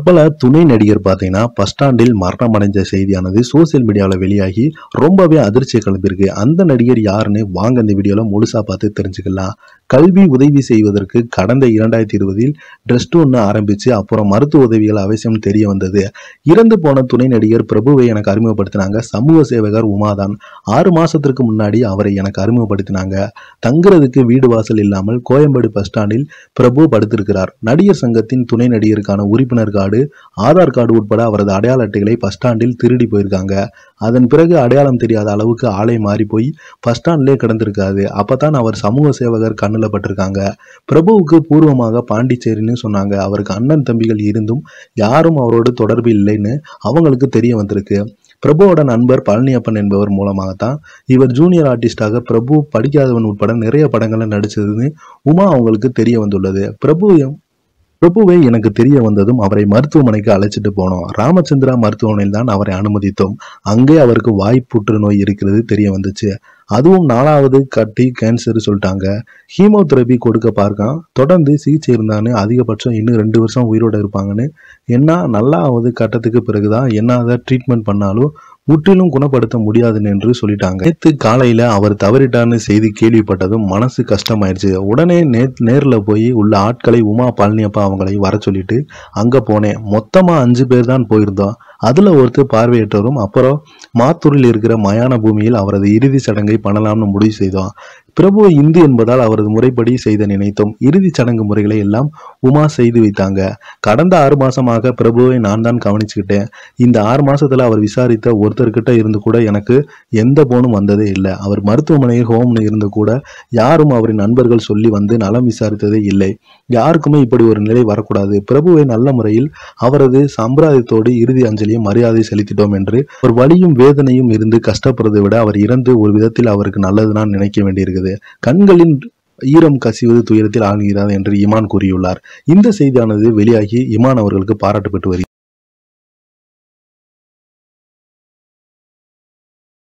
பிரபல துணை நடிகர் பார்த்தீங்கன்னா பஸ் ஸ்டாண்டில் மரணம் அடைஞ்ச செய்தியானது சோசியல் மீடியாவில் வெளியாகி ரொம்பவே அதிர்ச்சியை கிளம்பியிருக்கு அந்த நடிகர் யாருன்னு வாங்க இந்த வீடியோவில் முழுசாக பார்த்து தெரிஞ்சுக்கலாம் கல்வி உதவி செய்வதற்கு கடந்த இரண்டாயிரத்தி இருபதில் ட்ரெஸ்ட் ஒன்று ஆரம்பித்து அப்புறம் மருத்துவ உதவிகள் அவசியம் தெரிய வந்தது இறந்து போன துணை நடிகர் பிரபுவை எனக்கு அறிமுகப்படுத்தினாங்க சமூக சேவகர் உமாதான் ஆறு மாதத்திற்கு முன்னாடி அவரை எனக்கு அறிமுகப்படுத்தினாங்க தங்குறதுக்கு வீடு வாசல் இல்லாமல் கோயம்பேடு பஸ் ஸ்டாண்டில் பிரபு படுத்திருக்கிறார் நடிகர் சங்கத்தின் துணை நடிகருக்கான உறுப்பினர் கார்டு ஆதார் கார்டு உட்பட அவரது அடையாள அட்டைகளை பஸ் ஸ்டாண்டில் திருடி போயிருக்காங்க அதன் பிறகு அடையாளம் தெரியாத அளவுக்கு ஆலை மாறி போய் ஃபஸ்ட் ஸ்டாண்ட்லே கிடந்திருக்காது அப்போ தான் அவர் சமூக சேவகர் கண்ணில் பட்டிருக்காங்க பிரபுவுக்கு பூர்வமாக பாண்டிச்சேரின்னு சொன்னாங்க அவருக்கு அண்ணன் தம்பிகள் இருந்தும் யாரும் அவரோட தொடர்பு இல்லைன்னு அவங்களுக்கு தெரிய வந்திருக்கு பிரபுவோட நண்பர் பழனியப்பன் என்பவர் மூலமாகத்தான் இவர் ஜூனியர் ஆர்டிஸ்டாக பிரபு படிக்காதவன் உட்பட நிறைய படங்களில் நடிச்சதுன்னு உமா அவங்களுக்கு தெரிய வந்துள்ளது பிரபு பிரபுவை எனக்கு தெரிய வந்ததும் அவரை மருத்துவமனைக்கு அழைச்சிட்டு போனோம் ராமச்சந்திரா மருத்துவமனையில் தான் அவரை அனுமதித்தோம் அங்கே அவருக்கு வாய் புற்றுநோய் இருக்கிறது தெரிய வந்துச்சு அதுவும் நாலாவது கட்டி கேன்சர் சொல்லிட்டாங்க ஹீமோதெரப்பி கொடுக்க பார்க்கான் தொடர்ந்து சிகிச்சை இருந்தான்னு அதிகபட்சம் இன்னும் ரெண்டு வருஷம் உயிரோடு இருப்பாங்கன்னு என்ன நல்லாவது கட்டத்துக்கு பிறகுதான் என்ன ட்ரீட்மெண்ட் பண்ணாலும் முற்றிலும் குணப்படுத்த முடியாதுன்னு என்று சொல்லிட்டாங்க நேத்து காலையில அவர் தவறிட்டான்னு செய்தி கேள்விப்பட்டதும் மனசு கஷ்டமாயிருச்சு உடனே நே நேரில் போய் உள்ள ஆட்களை உமா பழனியப்பா அவங்களை வர சொல்லிட்டு அங்கே போனேன் மொத்தமாக அஞ்சு பேர் தான் போயிருந்தோம் அதில் ஒருத்தர் பார்வையற்றவரும் அப்புறம் மாத்தூரில் இருக்கிற மயான பூமியில் அவரது இறுதி சடங்கை பண்ணலாம்னு முடிவு செய்தோம் பிரபு இந்து என்பதால் அவரது முறைப்படி செய்த நினைத்தோம் இறுதிச் சடங்கு முறைகளை எல்லாம் உமா செய்து வைத்தாங்க கடந்த ஆறு மாசமாக பிரபுவை நான் தான் கவனிச்சுக்கிட்டேன் இந்த ஆறு மாசத்துல அவர் விசாரித்த ஒருத்தர்கிட்ட இருந்து கூட எனக்கு எந்த போனும் வந்ததே இல்லை அவர் மருத்துவமனையில் ஹோம்னு இருந்து கூட யாரும் அவரின் நண்பர்கள் சொல்லி வந்து நலம் விசாரித்ததே இல்லை யாருக்குமே இப்படி ஒரு நிலை வரக்கூடாது பிரபுவை நல்ல முறையில் அவரது சம்பிரதாயத்தோடு இறுதி அஞ்சலியை மரியாதை செலுத்திட்டோம் என்று ஒரு வழியும் வேதனையும் இருந்து கஷ்டப்படுறதை விட அவர் இறந்து ஒரு விதத்தில் அவருக்கு நல்லதுதான் நினைக்க வேண்டியிருக்கிறது ஆகிறது கண்களின் ஈரம் கசிவது துயரத்தில் ஆளுகிறார் என்று இமான் கூறியுள்ளார் இந்த செய்தியானது வெளியாகி இமான் அவர்களுக்கு பாராட்டு பெற்று வருகிறது